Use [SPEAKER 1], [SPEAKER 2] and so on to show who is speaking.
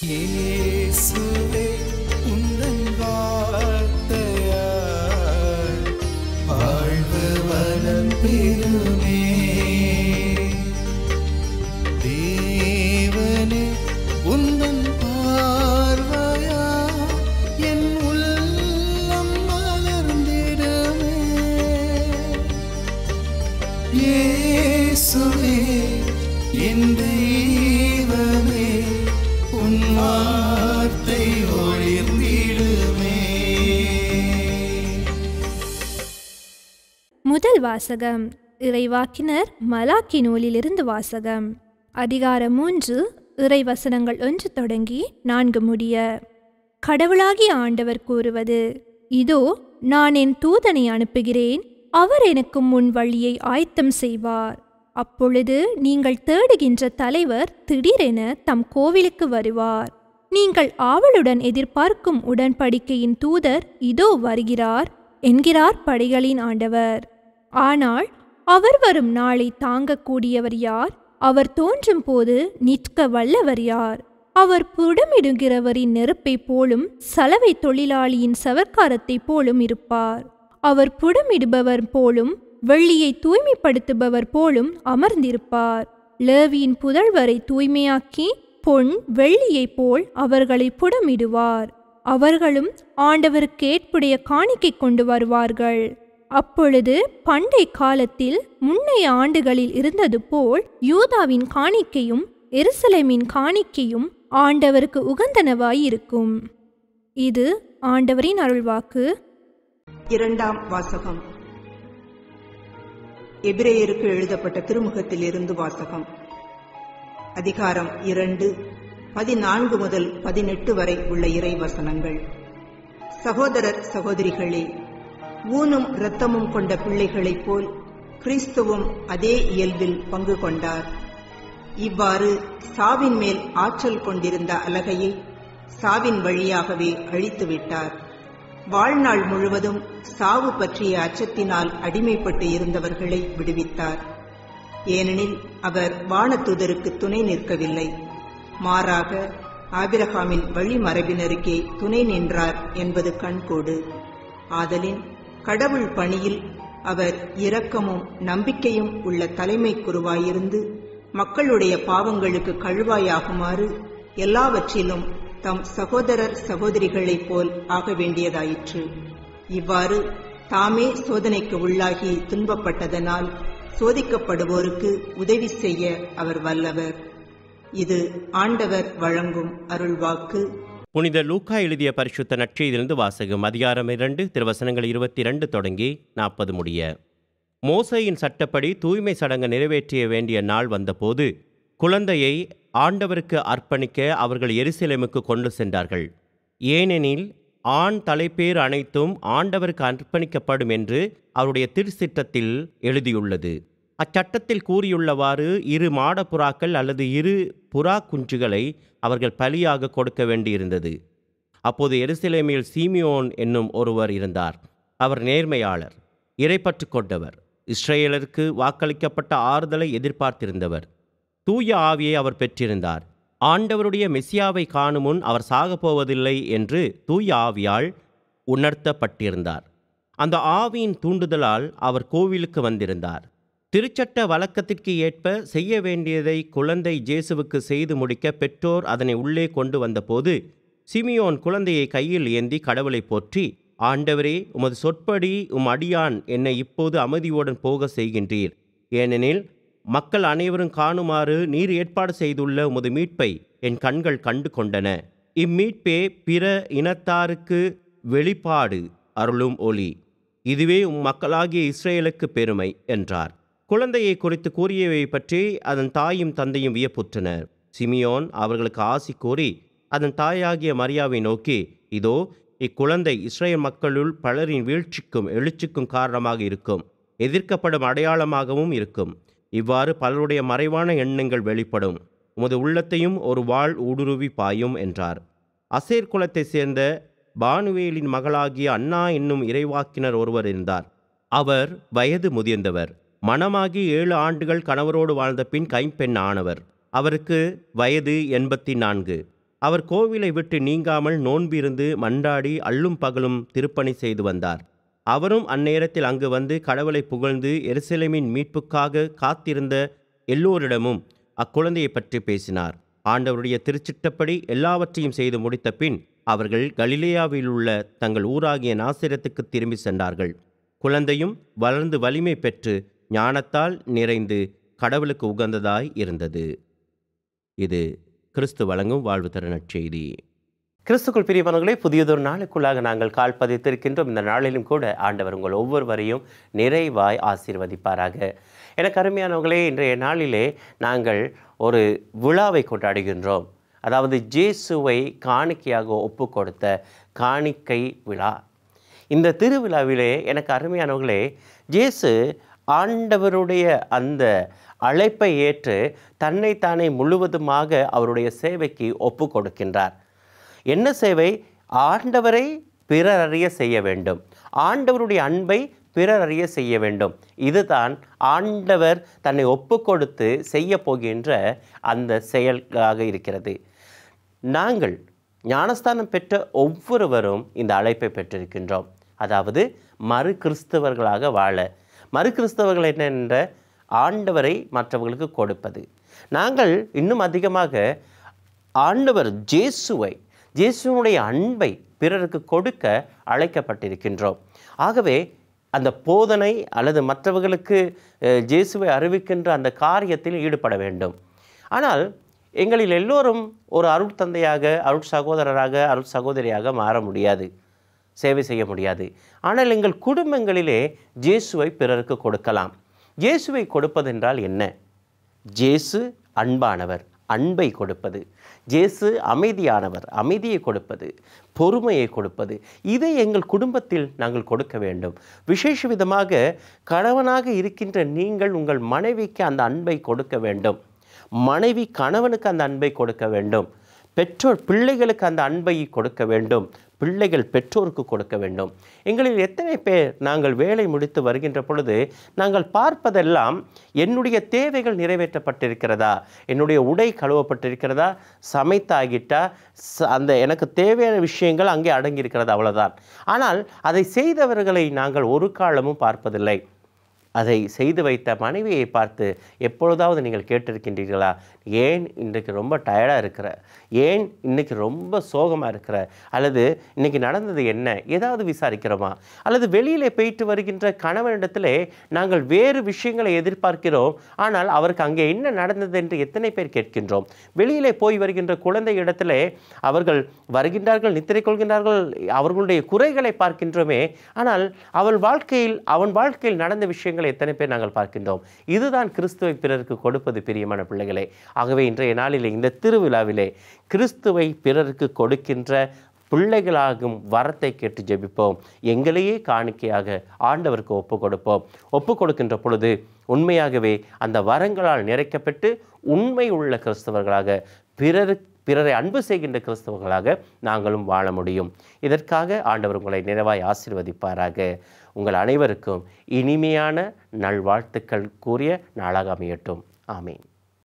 [SPEAKER 1] Yes.
[SPEAKER 2] முதல் வாசகம் இறைவாக்கினர் மலாக்கி நூலிலிருந்து வாசகம் அதிகாரம் மூன்று இறைவசனங்கள் ஒன்று தொடங்கி நான்கு முடிய கடவுளாகிய ஆண்டவர் கூறுவது இதோ நான் என் தூதனை அனுப்புகிறேன் அவர் எனக்கு முன் வழியை ஆயத்தம் செய்வார் அப்பொழுது நீங்கள் தேடுகின்ற தலைவர் திடீரென தம் கோவிலுக்கு வருவார் நீங்கள் ஆவலுடன் எதிர்பார்க்கும் உடன்படிக்கையின் தூதர் இதோ வருகிறார் என்கிறார் படைகளின் ஆண்டவர் ஆனால் அவர் வரும் நாளை தாங்கக்கூடியவர் யார் அவர் தோன்றும் போது நிற்க வல்லவர் யார் அவர் புடமிடுகிறவரின் நெருப்பைப் போலும் சலவை தொழிலாளியின் சவர்க்காரத்தைப் போலும் இருப்பார் அவர் புடமிடுபவர் போலும் வெள்ளியை தூய்மைப்படுத்துபவர் போலும் அமர்ந்திருப்பார் லேவியின் புதழ்வரை தூய்மையாக்கி பொன் வெள்ளியைப் போல் அவர்களை புடமிடுவார் அவர்களும் ஆண்டவருக்கு ஏற்புடைய காணிக்கை கொண்டு வருவார்கள் அப்பொழுது பண்டை காலத்தில் முன்னைய ஆண்டுகளில் இருந்தது போல் யூதாவின் காணிக்கையும் எருசலேமின் காணிக்கையும் ஆண்டவருக்கு உகந்தனவாயிருக்கும் இது ஆண்டவரின் அருள்வாக்கு
[SPEAKER 3] இரண்டாம் வாசகம் எபிரேயருக்கு எழுதப்பட்ட திருமுகத்தில் இருந்து வாசகம் அதிகாரம் இரண்டு பதினான்கு முதல் பதினெட்டு வரை உள்ள இறை வசனங்கள் சகோதரர் சகோதரிகளே ஊனும் இரத்தமும் கொண்ட பிள்ளைகளைப் போல் கிறிஸ்துவும் அதே இயல்பில் பங்கு கொண்டார் இவ்வாறு சாவின் மேல் ஆற்றல் கொண்டிருந்த அலகையை சாவின் வழியாகவே அழித்துவிட்டார் வாழ்நாள் முழுவதும் சாவு பற்றிய அச்சத்தினால் அடிமைப்பட்டு இருந்தவர்களை விடுவித்தார் ஏனெனில் அவர் வானத்துதருக்கு துணை நிற்கவில்லை மாறாக ஆபிரகாமின் வழிமரபினருக்கே துணை நின்றார் என்பது கண்கோடு ஆதலின் கடவுள் பணியில் அவர் இரக்கமும் நம்பிக்கையும் உள்ள தலைமை குருவாயிருந்து மக்களுடைய பாவங்களுக்கு கழுவாயாகுமாறு எல்லாவற்றிலும் தம் சகோதரர் சகோதரிகளைப் போல் ஆக வேண்டியதாயிற்று இவ்வாறு தாமே சோதனைக்கு உள்ளாகி துன்பப்பட்டதனால் சோதிக்கப்படுவோருக்கு உதவி செய்ய அவர் வல்லவர் இது ஆண்டவர் வழங்கும் அருள்வாக்கு
[SPEAKER 1] புனித லூக்கா எழுதிய பரிசுத்த நற்செய்திலிருந்து வாசகம் அதிகாரம் இரண்டு திருவசனங்கள் இருபத்தி இரண்டு தொடங்கி நாற்பது முடிய மோசையின் சட்டப்படி தூய்மை சடங்கு நிறைவேற்றிய வேண்டிய நாள் வந்தபோது குழந்தையை ஆண்டவருக்கு அர்ப்பணிக்க அவர்கள் எருசலேமுக்கு கொண்டு சென்றார்கள் ஏனெனில் ஆண் தலைப்பேர் அனைத்தும் ஆண்டவருக்கு அர்ப்பணிக்கப்படும் என்று அவருடைய திருச்சிட்டத்தில் எழுதியுள்ளது அச்சட்டத்தில் கூறியுள்ளவாறு இரு மாடப்புறாக்கள் அல்லது இரு புறா குஞ்சுகளை அவர்கள் பலியாக கொடுக்க வேண்டியிருந்தது அப்போது எருசலேமியில் சீமியோன் என்னும் ஒருவர் இருந்தார் அவர் நேர்மையாளர் இறைப்பற்று கொண்டவர் இஸ்ரேலருக்கு வாக்களிக்கப்பட்ட ஆறுதலை எதிர்பார்த்திருந்தவர் தூய ஆவியை அவர் பெற்றிருந்தார் ஆண்டவருடைய மெஸ்ஸியாவை காணும் முன் அவர் சாகப்போவதில்லை என்று தூய ஆவியால் உணர்த்தப்பட்டிருந்தார் அந்த ஆவியின் தூண்டுதலால் அவர் கோவிலுக்கு வந்திருந்தார் திருச்சட்ட வழக்கத்திற்கு ஏற்ப செய்ய வேண்டியதை குழந்தை ஜேசுவுக்கு செய்து முடிக்க பெற்றோர் அதனை உள்ளே கொண்டு வந்தபோது சிமியோன் குழந்தையை கையில் ஏந்தி கடவுளை போற்றி ஆண்டவரே உமது சொற்படி உம் அடியான் என்னை இப்போது அமைதியுடன் போக செய்கின்றீர் ஏனெனில் மக்கள் அனைவரும் காணுமாறு நீர் ஏற்பாடு செய்துள்ள உமது மீட்பை என் கண்கள் கண்டு கொண்டன இம்மீட்பே பிற இனத்தாருக்கு வெளிப்பாடு அருளும் ஒளி இதுவே உம் மக்களாகிய இஸ்ரேலுக்கு பெருமை என்றார் குழந்தையை குறித்து கூறியவை பற்றி அதன் தாயும் தந்தையும் வியப்புற்றனர் சிமியோன் அவர்களுக்கு ஆசி கூறி அதன் தாயாகிய மரியாவை நோக்கி இதோ இக்குழந்தை இஸ்ரேல் மக்களுள் பலரின் வீழ்ச்சிக்கும் எழுச்சிக்கும் காரணமாக இருக்கும் எதிர்க்கப்படும் அடையாளமாகவும் இருக்கும் இவ்வாறு பலருடைய மறைவான எண்ணங்கள் வெளிப்படும் உமது உள்ளத்தையும் ஒரு வாழ் ஊடுருவி பாயும் என்றார் அசேர் குலத்தை சேர்ந்த பானுவேலின் மகளாகிய அண்ணா என்னும் இறைவாக்கினர் ஒருவர் இருந்தார் அவர் வயது முதிர்ந்தவர் மணமாகி ஏழு ஆண்டுகள் கணவரோடு வாழ்ந்த பின் கைம்பெண் ஆனவர் அவருக்கு வயது எண்பத்தி நான்கு அவர் கோவிலை விட்டு நீங்காமல் நோன்பிருந்து மண்டாடி அள்ளும் பகலும் திருப்பணி செய்து வந்தார் அவரும் அந்நேரத்தில் அங்கு வந்து கடவுளை புகழ்ந்து எருசலேமின் மீட்புக்காக காத்திருந்த எல்லோரிடமும் அக்குழந்தையை பற்றி பேசினார் ஆண்டவருடைய திருச்சிட்டப்படி எல்லாவற்றையும் செய்து முடித்த பின் அவர்கள் கலிலேயாவில் உள்ள தங்கள் ஊராகிய நாசிரத்துக்கு திரும்பி சென்றார்கள் குழந்தையும் வளர்ந்து வலிமை பெற்று ஞானத்தால் நிறைந்து கடவுளுக்கு உகந்ததாய் இருந்தது இது கிறிஸ்து வழங்கும் வாழ்வு தருணச் செய்தி கிறிஸ்துக்குள் பிரியமானங்களே புதியதொரு நாளுக்குள்ளாக நாங்கள் கால் பதித்திருக்கின்றோம் இந்த நாளிலும் கூட ஆண்டவர் உங்கள் ஒவ்வொருவரையும் நிறைவாய் ஆசீர்வதிப்பாராக எனக்கு அருமையானவங்களே இன்றைய நாளிலே நாங்கள் ஒரு விழாவை கொண்டாடுகின்றோம் அதாவது ஜேசுவை காணிக்கையாக ஒப்பு கொடுத்த காணிக்கை விழா இந்த திருவிழாவிலே எனக்கு அருமையானவர்களே ஜேசு ஆண்டவருடைய அந்த அழைப்பை ஏற்று தன்னை தானே முழுவதுமாக அவருடைய சேவைக்கு ஒப்பு கொடுக்கின்றார் என்ன சேவை ஆண்டவரை பிறர் அறிய செய்ய வேண்டும் ஆண்டவருடைய அன்பை பிறர் அறிய செய்ய வேண்டும் இதுதான் ஆண்டவர் தன்னை ஒப்பு கொடுத்து செய்ய போகின்ற அந்த செயலாக இருக்கிறது நாங்கள் ஞானஸ்தானம் பெற்ற ஒவ்வொருவரும் இந்த அழைப்பை பெற்றிருக்கின்றோம் அதாவது மறு கிறிஸ்தவர்களாக வாழ மறு கிறிஸ்தவர்கள் என்னென்ற ஆண்டவரை மற்றவர்களுக்கு கொடுப்பது நாங்கள் இன்னும் அதிகமாக ஆண்டவர் ஜேசுவை ஜேசுவனுடைய அன்பை பிறருக்கு கொடுக்க அழைக்கப்பட்டிருக்கின்றோம் ஆகவே அந்த போதனை அல்லது மற்றவர்களுக்கு ஜேசுவை அறிவிக்கின்ற அந்த காரியத்தில் ஈடுபட வேண்டும் ஆனால் எங்களில் எல்லோரும் ஒரு அருள் தந்தையாக அருள் சகோதரராக அருள் சகோதரியாக மாற முடியாது சேவை செய்ய முடியாது ஆனால் எங்கள் குடும்பங்களிலே ஜேசுவை பிறருக்கு கொடுக்கலாம் ஜேசுவை கொடுப்பதென்றால் என்ன ஜேசு அன்பானவர் அன்பை கொடுப்பது ஜேசு அமைதியானவர் அமைதியை கொடுப்பது பொறுமையை கொடுப்பது இதை எங்கள் குடும்பத்தில் நாங்கள் கொடுக்க வேண்டும் விசேஷ விதமாக கணவனாக இருக்கின்ற நீங்கள் உங்கள் மனைவிக்கு அந்த அன்பை கொடுக்க வேண்டும் மனைவி கணவனுக்கு அந்த அன்பை கொடுக்க வேண்டும் பெற்றோர் பிள்ளைகளுக்கு அந்த அன்பை கொடுக்க வேண்டும் பிள்ளைகள் பெற்றோருக்கு கொடுக்க வேண்டும் எங்களில் எத்தனை பேர் நாங்கள் வேலை முடித்து வருகின்ற பொழுது நாங்கள் பார்ப்பதெல்லாம் என்னுடைய தேவைகள் நிறைவேற்றப்பட்டிருக்கிறதா என்னுடைய உடை கழுவப்பட்டிருக்கிறதா சமைத்தாகிட்டா அந்த எனக்கு தேவையான விஷயங்கள் அங்கே அடங்கியிருக்கிறது அவ்வளோதான் ஆனால் அதை செய்தவர்களை நாங்கள் ஒரு காலமும் பார்ப்பதில்லை அதை செய்து வைத்த மனைவியை பார்த்து எப்பொழுதாவது நீங்கள் கேட்டிருக்கின்றீர்களா ஏன் இன்றைக்கு ரொம்ப டயர்டாக இருக்கிற ஏன் இன்றைக்கி ரொம்ப சோகமாக இருக்கிற அல்லது இன்றைக்கி நடந்தது என்ன ஏதாவது விசாரிக்கிறோமா அல்லது வெளியில் போயிட்டு வருகின்ற கணவனிடத்திலே நாங்கள் வேறு விஷயங்களை எதிர்பார்க்கிறோம் ஆனால் அவருக்கு அங்கே என்ன நடந்தது என்று எத்தனை பேர் கேட்கின்றோம் வெளியிலே போய் வருகின்ற குழந்தை இடத்திலே அவர்கள் வருகின்றார்கள் நித்திரை கொள்கின்றார்கள் அவர்களுடைய குறைகளை பார்க்கின்றோமே ஆனால் அவள் வாழ்க்கையில் அவன் வாழ்க்கையில் நடந்த விஷயங்களை பிள்ளைகளை எத்தனை பேர் நாங்கள் பார்க்கின்றோம் இதுதான் கிறிஸ்துவை பிறருக்கு கொடுப்பது பிரியமான பிள்ளைகளே ஆகவே இன்றைய நாளிலே இந்த திருவிழாவிலே கிறிஸ்துவை பிறருக்கு கொடுக்கின்ற பிள்ளைகளாகும் வரத்தை கேட்டு ஜெபிப்போம் எங்களையே காணிக்கையாக ஆண்டவருக்கு ஒப்பு கொடுப்போம் ஒப்பு கொடுக்கின்ற பொழுது உண்மையாகவே அந்த வரங்களால் நிறைக்கப்பட்டு உண்மை உள்ள கிறிஸ்தவர்களாக பிறருக்கு பிறரை அன்பு செய்கின்ற கிறிஸ்தவர்களாக நாங்களும் வாழ முடியும் இதற்காக ஆண்டவர் உங்களை நிறைவாய் ஆசிர்வதிப்பாராக உங்கள் அனைவருக்கும் இனிமையான நல்வாழ்த்துக்கள் கூறிய நாளாக அமையட்டும் ஆமீன்